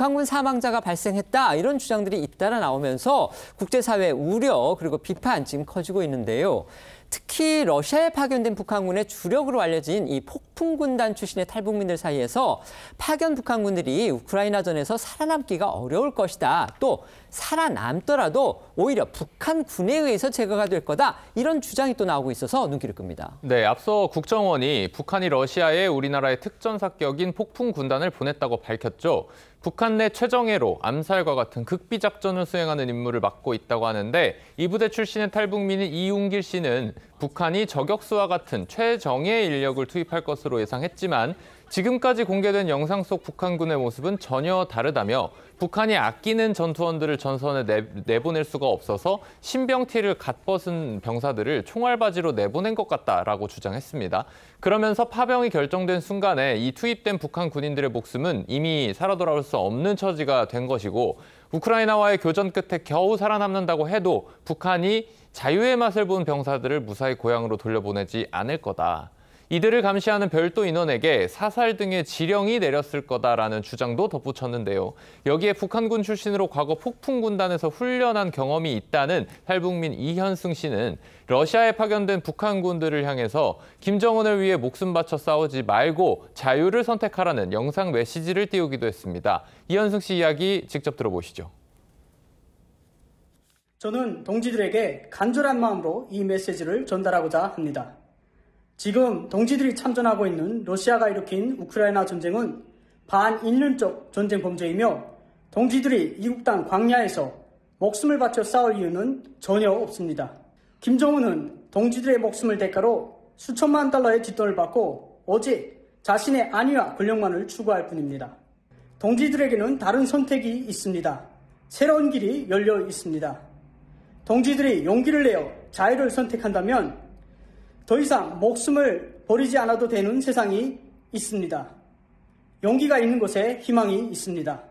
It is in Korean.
북한군 사망자가 발생했다 이런 주장들이 잇따라 나오면서 국제사회 우려 그리고 비판 지금 커지고 있는데요. 특히 러시아에 파견된 북한군의 주력으로 알려진 이 폭풍군단 출신의 탈북민들 사이에서 파견 북한군들이 우크라이나전에서 살아남기가 어려울 것이다. 또 살아남더라도 오히려 북한 군에 의해서 제거가 될 거다. 이런 주장이 또 나오고 있어서 눈길을 끕니다. 네, 앞서 국정원이 북한이 러시아에 우리나라의 특전 사격인 폭풍군단을 보냈다고 밝혔죠. 북한 내 최정예로 암살과 같은 극비 작전을 수행하는 임무를 맡고 있다고 하는데 이 부대 출신의 탈북민인 이용길 씨는 북한이 저격수와 같은 최정예 인력을 투입할 것으로 예상했지만 지금까지 공개된 영상 속 북한군의 모습은 전혀 다르다며 북한이 아끼는 전투원들을 전선에 내, 보낼 수가 없어서 신병티를 갓 벗은 병사들을 총알바지로 내보낸 것 같다라고 주장했습니다. 그러면서 파병이 결정된 순간에 이 투입된 북한 군인들의 목숨은 이미 살아 돌아올 수 없는 처지가 된 것이고 우크라이나와의 교전 끝에 겨우 살아남는다고 해도 북한이 자유의 맛을 본 병사들을 무사히 고향으로 돌려보내지 않을 거다. 이들을 감시하는 별도 인원에게 사살 등의 지령이 내렸을 거다라는 주장도 덧붙였는데요. 여기에 북한군 출신으로 과거 폭풍군단에서 훈련한 경험이 있다는 탈북민 이현승 씨는 러시아에 파견된 북한군들을 향해서 김정은을 위해 목숨 바쳐 싸우지 말고 자유를 선택하라는 영상 메시지를 띄우기도 했습니다. 이현승 씨 이야기 직접 들어보시죠. 저는 동지들에게 간절한 마음으로 이 메시지를 전달하고자 합니다. 지금 동지들이 참전하고 있는 러시아가 일으킨 우크라이나 전쟁은 반인륜적 전쟁 범죄이며 동지들이 이국땅 광야에서 목숨을 바쳐 싸울 이유는 전혀 없습니다. 김정은은 동지들의 목숨을 대가로 수천만 달러의 뒷돈을 받고 오직 자신의 안위와 권력만을 추구할 뿐입니다. 동지들에게는 다른 선택이 있습니다. 새로운 길이 열려 있습니다. 동지들이 용기를 내어 자유를 선택한다면 더 이상 목숨을 버리지 않아도 되는 세상이 있습니다. 용기가 있는 곳에 희망이 있습니다.